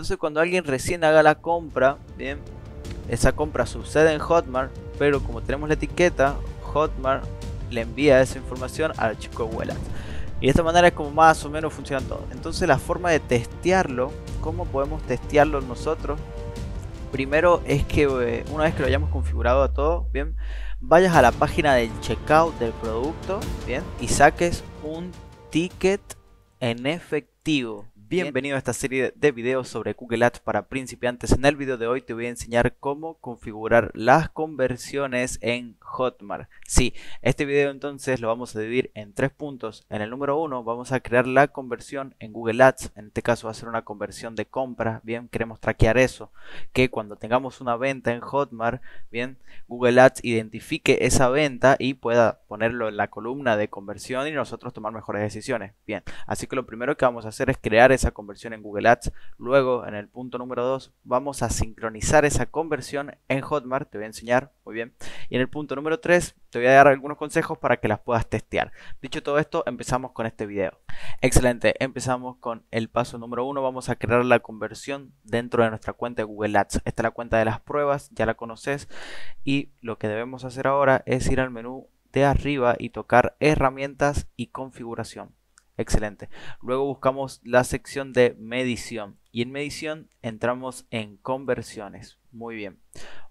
Entonces cuando alguien recién haga la compra, bien, esa compra sucede en Hotmart, pero como tenemos la etiqueta, Hotmart le envía esa información al chico Vuela. Y de esta manera es como más o menos funciona todo. Entonces la forma de testearlo, ¿cómo podemos testearlo nosotros? Primero es que eh, una vez que lo hayamos configurado a todo, bien, vayas a la página del checkout del producto, bien, y saques un ticket en efectivo. Bienvenido a esta serie de videos sobre Google Ads para principiantes. En el video de hoy te voy a enseñar cómo configurar las conversiones en Hotmart. Sí, este video entonces lo vamos a dividir en tres puntos. En el número uno vamos a crear la conversión en Google Ads. En este caso va a ser una conversión de compra. Bien, queremos traquear eso. Que cuando tengamos una venta en Hotmart, bien, Google Ads identifique esa venta y pueda ponerlo en la columna de conversión y nosotros tomar mejores decisiones. Bien, así que lo primero que vamos a hacer es crear esa conversión en Google Ads. Luego, en el punto número 2, vamos a sincronizar esa conversión en Hotmart. Te voy a enseñar, muy bien. Y en el punto número 3, te voy a dar algunos consejos para que las puedas testear. Dicho todo esto, empezamos con este video. Excelente, empezamos con el paso número 1. Vamos a crear la conversión dentro de nuestra cuenta de Google Ads. Esta es la cuenta de las pruebas, ya la conoces. Y lo que debemos hacer ahora es ir al menú de arriba y tocar herramientas y configuración. Excelente. Luego buscamos la sección de medición y en medición entramos en conversiones. Muy bien.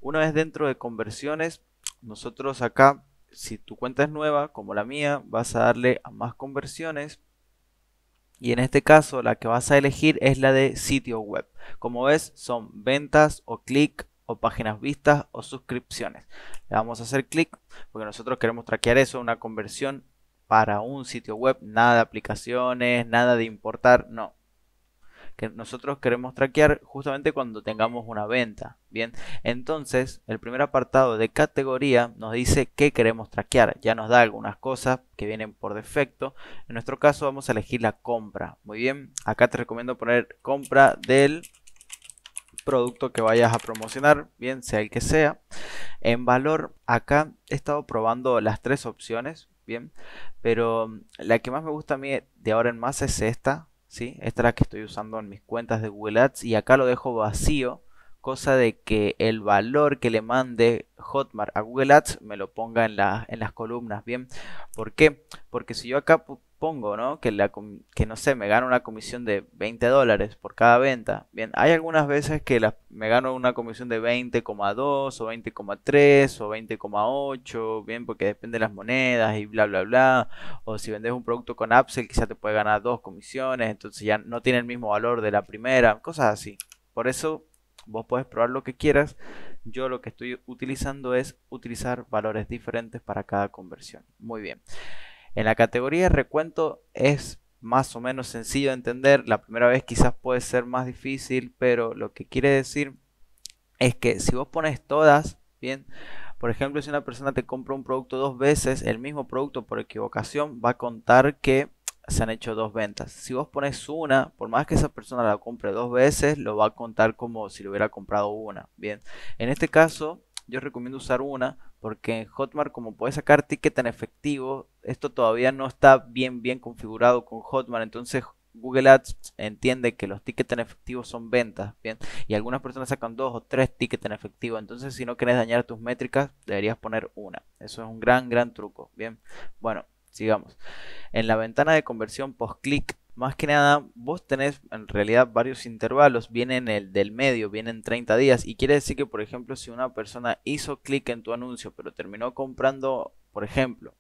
Una vez dentro de conversiones, nosotros acá, si tu cuenta es nueva como la mía, vas a darle a más conversiones. Y en este caso la que vas a elegir es la de sitio web. Como ves, son ventas o clic o páginas vistas o suscripciones. Le vamos a hacer clic porque nosotros queremos traquear eso, una conversión para un sitio web, nada de aplicaciones, nada de importar, no. Que nosotros queremos traquear justamente cuando tengamos una venta. Bien, entonces el primer apartado de categoría nos dice qué queremos traquear. Ya nos da algunas cosas que vienen por defecto. En nuestro caso vamos a elegir la compra. Muy bien, acá te recomiendo poner compra del producto que vayas a promocionar, bien sea el que sea. En valor, acá he estado probando las tres opciones, bien. Pero mm, la que más me gusta a mí de ahora en más es esta, ¿sí? Esta es la que estoy usando en mis cuentas de Google Ads y acá lo dejo vacío, cosa de que el valor que le mande Hotmart a Google Ads me lo ponga en, en las columnas, ¿bien? ¿Por qué? Porque si yo acá pongo, Que, la, que no sé, me gano una comisión de 20 dólares por cada venta. Bien, hay algunas veces que me gano una comisión de 20,2 o 20,3 o 20,8, bien, porque depende de las monedas y bla, bla, bla. O si vendes un producto con Upsell, quizá te puede ganar dos comisiones, entonces ya no tiene el mismo valor de la primera, cosas así. Por eso vos puedes probar lo que quieras. Yo lo que estoy utilizando es utilizar valores diferentes para cada conversión. Muy bien. En la categoría de recuento es más o menos sencillo de entender. La primera vez quizás puede ser más difícil, pero lo que quiere decir es que si vos pones todas, bien, por ejemplo, si una persona te compra un producto dos veces, el mismo producto por equivocación va a contar que se han hecho dos ventas. Si vos pones una, por más que esa persona la compre dos veces, lo va a contar como si lo hubiera comprado una. Bien, en este caso, yo recomiendo usar una porque en Hotmart como puedes sacar ticket en efectivo, esto todavía no está bien bien configurado con Hotmart, entonces Google Ads entiende que los tickets en efectivo son ventas, bien, y algunas personas sacan dos o tres tickets en efectivo, entonces si no quieres dañar tus métricas, deberías poner una. Eso es un gran gran truco, bien. Bueno, sigamos. En la ventana de conversión post click más que nada, vos tenés en realidad varios intervalos, vienen el del medio, vienen 30 días y quiere decir que, por ejemplo, si una persona hizo clic en tu anuncio pero terminó comprando, por ejemplo,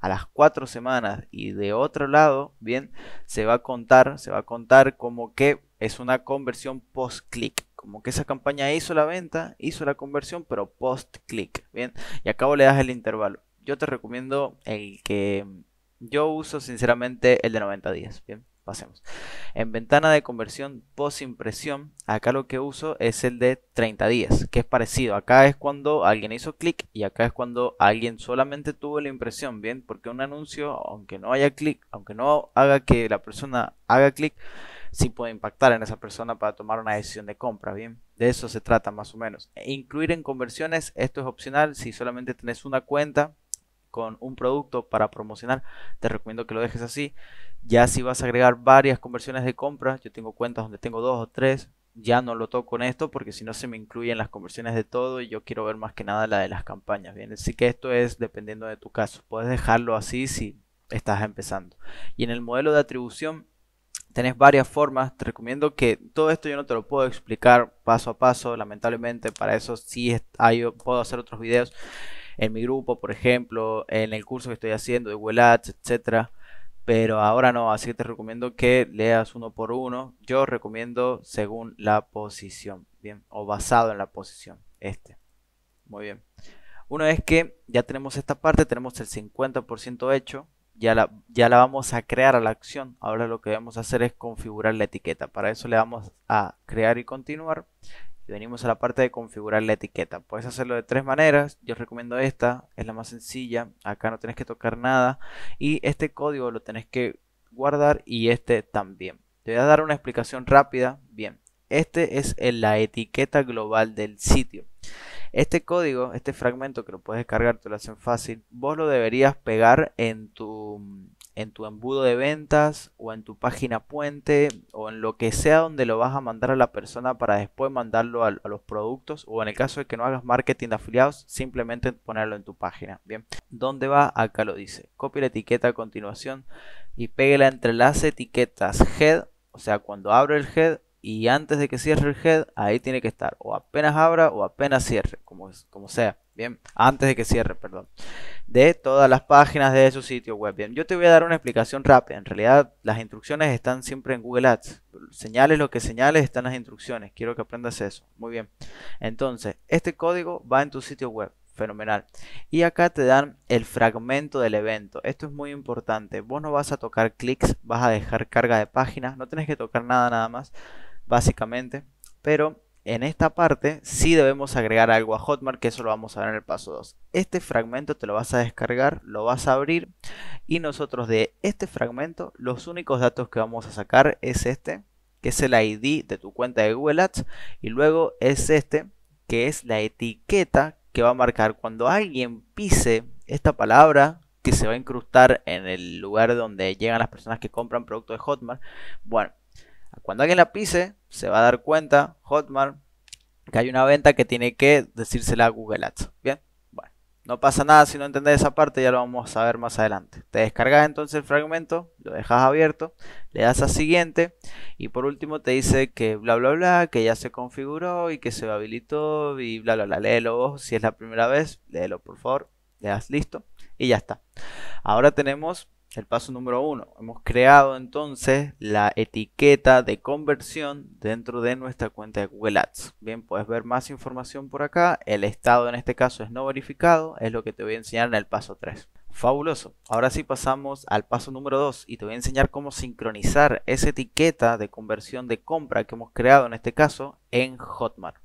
a las 4 semanas y de otro lado, bien, se va a contar, se va a contar como que es una conversión post clic como que esa campaña hizo la venta, hizo la conversión, pero post clic, ¿bien? Y acabo le das el intervalo. Yo te recomiendo el que yo uso sinceramente el de 90 días. Bien, pasemos. En ventana de conversión post impresión, acá lo que uso es el de 30 días, que es parecido. Acá es cuando alguien hizo clic y acá es cuando alguien solamente tuvo la impresión. Bien, porque un anuncio, aunque no haya clic, aunque no haga que la persona haga clic, sí puede impactar en esa persona para tomar una decisión de compra. Bien, de eso se trata más o menos. E incluir en conversiones, esto es opcional. Si solamente tenés una cuenta, con un producto para promocionar, te recomiendo que lo dejes así. Ya si vas a agregar varias conversiones de compras, yo tengo cuentas donde tengo dos o tres, ya no lo toco con esto porque si no se me incluyen las conversiones de todo y yo quiero ver más que nada la de las campañas. Bien, así que esto es dependiendo de tu caso. Puedes dejarlo así si estás empezando. Y en el modelo de atribución tenés varias formas. Te recomiendo que todo esto yo no te lo puedo explicar paso a paso, lamentablemente para eso sí puedo hacer otros videos en mi grupo, por ejemplo, en el curso que estoy haciendo de Google Ads, etcétera. Pero ahora no, así que te recomiendo que leas uno por uno. Yo recomiendo según la posición, bien, o basado en la posición, este. Muy bien. Una vez que ya tenemos esta parte, tenemos el 50% hecho, ya la, ya la vamos a crear a la acción. Ahora lo que vamos a hacer es configurar la etiqueta. Para eso le vamos a crear y continuar y venimos a la parte de configurar la etiqueta. Puedes hacerlo de tres maneras, yo recomiendo esta, es la más sencilla, acá no tienes que tocar nada y este código lo tenés que guardar y este también. Te voy a dar una explicación rápida, bien, este es la etiqueta global del sitio. Este código, este fragmento que lo puedes descargar, te lo hacen fácil, vos lo deberías pegar en tu en tu embudo de ventas o en tu página puente o en lo que sea donde lo vas a mandar a la persona para después mandarlo a, los productos o en el caso de que no hagas marketing de afiliados simplemente ponerlo en tu página bien dónde va acá lo dice copia la etiqueta a continuación y pégala entre las etiquetas head o sea cuando abro el head y antes de que cierre el head, ahí tiene que estar. O apenas abra o apenas cierre, como, como sea. Bien, antes de que cierre, perdón. De todas las páginas de su sitio web. Bien, yo te voy a dar una explicación rápida. En realidad, las instrucciones están siempre en Google Ads. Señales lo que señales, están las instrucciones. Quiero que aprendas eso. Muy bien. Entonces, este código va en tu sitio web fenomenal. Y acá te dan el fragmento del evento. Esto es muy importante. Vos no vas a tocar clics, vas a dejar carga de páginas, no tienes que tocar nada nada más básicamente. Pero en esta parte sí debemos agregar algo a Hotmart, que eso lo vamos a ver en el paso 2. Este fragmento te lo vas a descargar, lo vas a abrir y nosotros de este fragmento los únicos datos que vamos a sacar es este, que es el ID de tu cuenta de Google Ads y luego es este, que es la etiqueta que va a marcar cuando alguien pise esta palabra que se va a incrustar en el lugar donde llegan las personas que compran productos de Hotmart. Bueno, cuando alguien la pise, se va a dar cuenta, Hotmart, que hay una venta que tiene que decírsela a Google Ads. Bien, bueno, no pasa nada si no entendés esa parte, ya lo vamos a ver más adelante. Te descargas entonces el fragmento, lo dejas abierto, le das a siguiente y por último te dice que bla bla bla, que ya se configuró y que se habilitó y bla bla bla. Léelo vos, si es la primera vez, léelo por favor, le das listo y ya está. Ahora tenemos el paso número uno. Hemos creado entonces la etiqueta de conversión dentro de nuestra cuenta de Google Ads. Bien, puedes ver más información por acá. El estado en este caso es no verificado. Es lo que te voy a enseñar en el paso 3. Fabuloso. Ahora sí pasamos al paso número 2 y te voy a enseñar cómo sincronizar esa etiqueta de conversión de compra que hemos creado en este caso en Hotmart.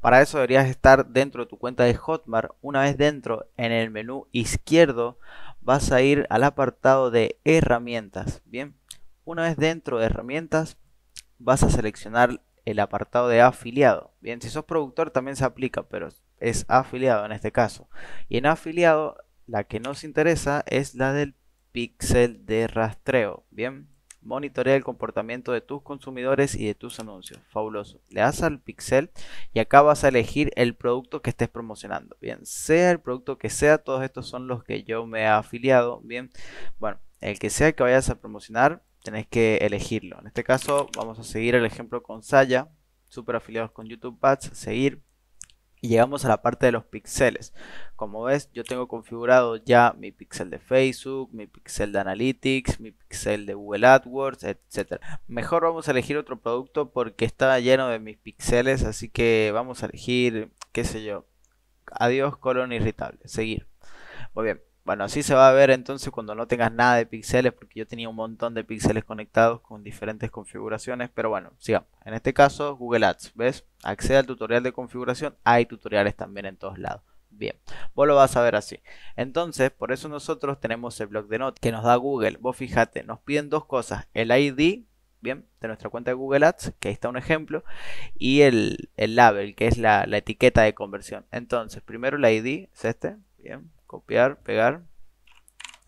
Para eso deberías estar dentro de tu cuenta de Hotmart. Una vez dentro, en el menú izquierdo vas a ir al apartado de herramientas. Bien, una vez dentro de herramientas, vas a seleccionar el apartado de afiliado. Bien, si sos productor también se aplica, pero es afiliado en este caso. Y en afiliado, la que nos interesa es la del píxel de rastreo. Bien, monitorea el comportamiento de tus consumidores y de tus anuncios. Fabuloso. Le das al pixel y acá vas a elegir el producto que estés promocionando. Bien, sea el producto que sea, todos estos son los que yo me he afiliado. Bien, bueno, el que sea que vayas a promocionar, tenés que elegirlo. En este caso, vamos a seguir el ejemplo con Saya, super afiliados con YouTube Ads, seguir llegamos a la parte de los píxeles. Como ves, yo tengo configurado ya mi pixel de Facebook, mi pixel de Analytics, mi pixel de Google AdWords, etc. Mejor vamos a elegir otro producto porque está lleno de mis píxeles, así que vamos a elegir, qué sé yo, adiós colon irritable, seguir. Muy bien, bueno, así se va a ver entonces cuando no tengas nada de píxeles, porque yo tenía un montón de píxeles conectados con diferentes configuraciones, pero bueno, sigamos. En este caso, Google Ads, ¿ves? Accede al tutorial de configuración, hay tutoriales también en todos lados. Bien, vos lo vas a ver así. Entonces, por eso nosotros tenemos el blog de notas que nos da Google. Vos fíjate, nos piden dos cosas, el ID, bien, de nuestra cuenta de Google Ads, que ahí está un ejemplo, y el, label, que es la, la etiqueta de conversión. Entonces, primero el ID, es este, bien, copiar, pegar.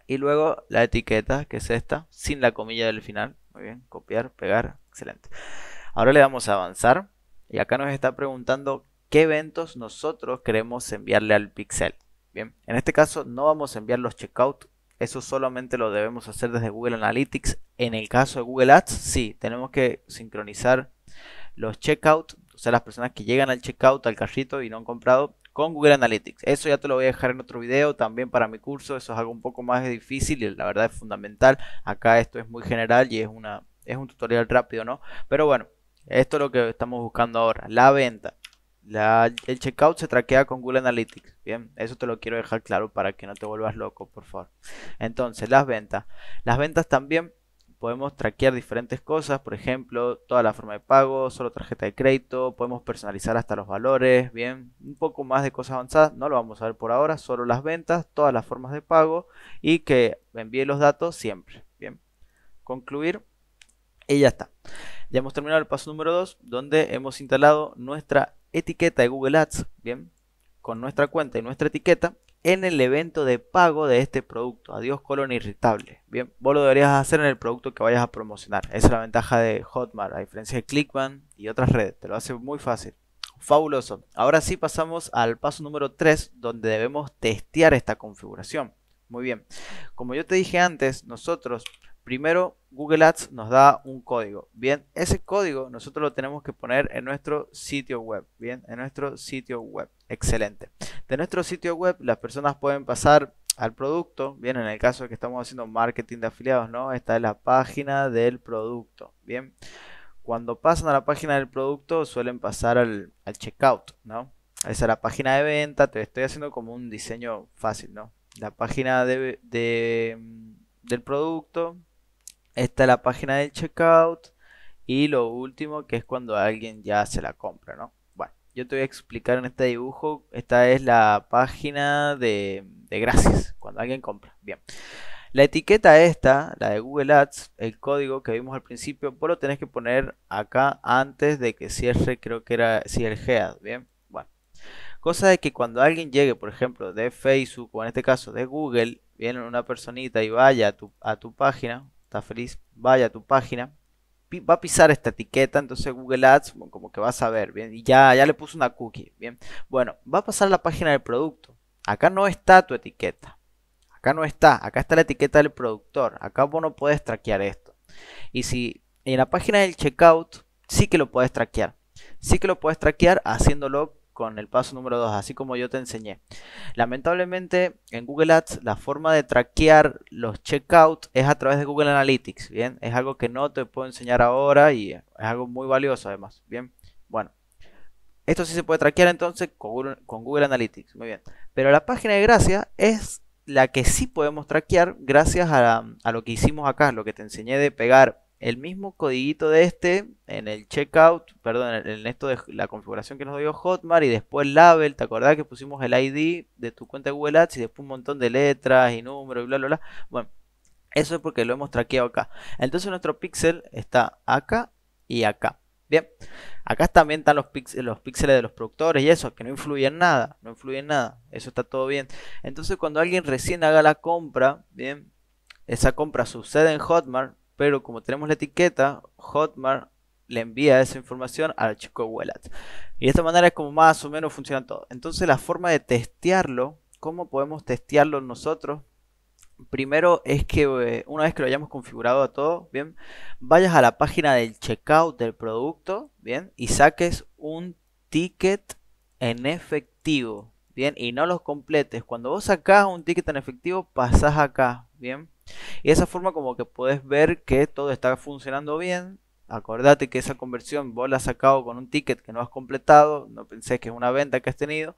Y luego la etiqueta, que es esta, sin la comilla del final. Muy bien, copiar, pegar, excelente. Ahora le damos a avanzar. Y acá nos está preguntando qué eventos nosotros queremos enviarle al pixel. Bien, en este caso no vamos a enviar los checkout. Eso solamente lo debemos hacer desde Google Analytics. En el caso de Google Ads, sí, tenemos que sincronizar los checkout, o sea, las personas que llegan al checkout, al carrito y no han comprado, con Google Analytics. Eso ya te lo voy a dejar en otro video también para mi curso. Eso es algo un poco más difícil y la verdad es fundamental. Acá esto es muy general y es, una, es un tutorial rápido, ¿no? Pero bueno, esto es lo que estamos buscando ahora. La venta. el checkout se traquea con Google Analytics. Bien, eso te lo quiero dejar claro para que no te vuelvas loco, por favor. Entonces, las ventas. Las ventas también podemos traquear diferentes cosas, por ejemplo, toda la forma de pago, solo tarjeta de crédito, podemos personalizar hasta los valores, bien, un poco más de cosas avanzadas, no lo vamos a ver por ahora, solo las ventas, todas las formas de pago y que envíe los datos siempre, bien. Concluir y ya está. Ya hemos terminado el paso número 2, donde hemos instalado nuestra etiqueta de Google Ads, bien, con nuestra cuenta y nuestra etiqueta en el evento de pago de este producto. Adiós colon irritable. Bien, vos lo deberías hacer en el producto que vayas a promocionar. Esa es la ventaja de Hotmart, a diferencia de Clickbank y otras redes. Te lo hace muy fácil. Fabuloso. Ahora sí pasamos al paso número 3, donde debemos testear esta configuración. Muy bien. Como yo te dije antes, nosotros Primero, Google Ads nos da un código. Bien, ese código nosotros lo tenemos que poner en nuestro sitio web. Bien, en nuestro sitio web. Excelente. De nuestro sitio web, las personas pueden pasar al producto. Bien, en el caso de que estamos haciendo marketing de afiliados, ¿no? Esta es la página del producto. Bien, cuando pasan a la página del producto, suelen pasar al, checkout, ¿no? Esa es la página de venta. Te estoy haciendo como un diseño fácil, ¿no? La página del producto está la página del checkout y lo último que es cuando alguien ya se la compra, ¿no? Bueno, yo te voy a explicar en este dibujo, esta es la página de, gracias, cuando alguien compra. Bien. La etiqueta esta, la de Google Ads, el código que vimos al principio, vos lo tenés que poner acá antes de que cierre, creo que era el head ¿bien? Bueno. Cosa de que cuando alguien llegue, por ejemplo, de Facebook o en este caso de Google, viene una personita y vaya a tu, a tu página, está feliz, vaya a tu página, va a pisar esta etiqueta, entonces Google Ads como que va a saber, bien, y ya, ya le puso una cookie, bien, bueno, va a pasar la página del producto, acá no está tu etiqueta, acá no está, acá está la etiqueta del productor, acá vos no puedes traquear esto, y si en la página del checkout, sí que lo puedes traquear, sí que lo puedes traquear haciéndolo con el paso número 2, así como yo te enseñé. Lamentablemente, en Google Ads, la forma de traquear los checkouts es a través de Google Analytics, ¿bien? Es algo que no te puedo enseñar ahora y es algo muy valioso además, ¿bien? Bueno, esto sí se puede traquear entonces con Google, Analytics, muy bien. Pero la página de gracia es la que sí podemos traquear gracias a, a, lo que hicimos acá, lo que te enseñé de pegar el mismo codiguito de este en el checkout, perdón, en esto de la configuración que nos dio Hotmart y después label, ¿te acordás que pusimos el ID de tu cuenta de Google Ads y después un montón de letras y números y bla, bla, bla? Bueno, eso es porque lo hemos traqueado acá. Entonces nuestro pixel está acá y acá. Bien, acá también están los, los píxeles de los productores y eso, que no influye en nada, no influye en nada, eso está todo bien. Entonces cuando alguien recién haga la compra, bien, esa compra sucede en Hotmart, pero como tenemos la etiqueta, Hotmart le envía esa información al chico Wallet Y de esta manera es como más o menos funciona todo. Entonces la forma de testearlo, ¿cómo podemos testearlo nosotros? Primero es que eh, una vez que lo hayamos configurado a todo, bien, vayas a la página del checkout del producto, bien, y saques un ticket en efectivo, bien, y no los completes. Cuando vos sacas un ticket en efectivo, pasás acá, bien y de esa forma como que puedes ver que todo está funcionando bien. Acordate que esa conversión vos la has sacado con un ticket que no has completado, no pensé que es una venta que has tenido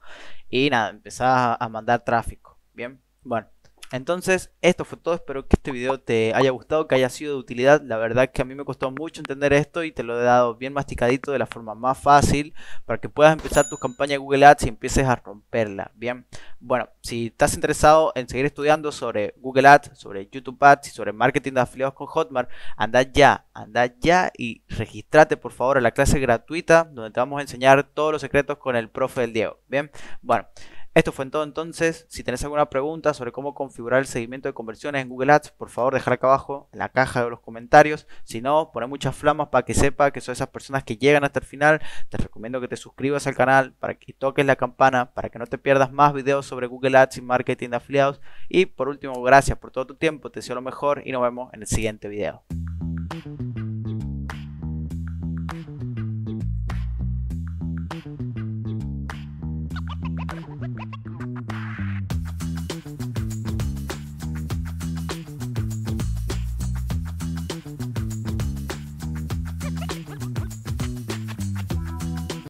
y nada, empezás a mandar tráfico. Bien, bueno. Entonces, esto fue todo. Espero que este video te haya gustado, que haya sido de utilidad. La verdad que a mí me costó mucho entender esto y te lo he dado bien masticadito de la forma más fácil para que puedas empezar tu campaña Google Ads y empieces a romperla. Bien, bueno, si estás interesado en seguir estudiando sobre Google Ads, sobre YouTube Ads y sobre marketing de afiliados con Hotmart, anda ya, anda ya y regístrate por favor a la clase gratuita donde te vamos a enseñar todos los secretos con el profe del Diego. Bien, bueno. Esto fue en todo entonces. Si tenés alguna pregunta sobre cómo configurar el seguimiento de conversiones en Google Ads, por favor dejar acá abajo en la caja de los comentarios. Si no, poné muchas flamas para que sepa que son esas personas que llegan hasta el final. Te recomiendo que te suscribas al canal, para que toques la campana, para que no te pierdas más videos sobre Google Ads y marketing de afiliados. Y por último, gracias por todo tu tiempo. Te deseo lo mejor y nos vemos en el siguiente video.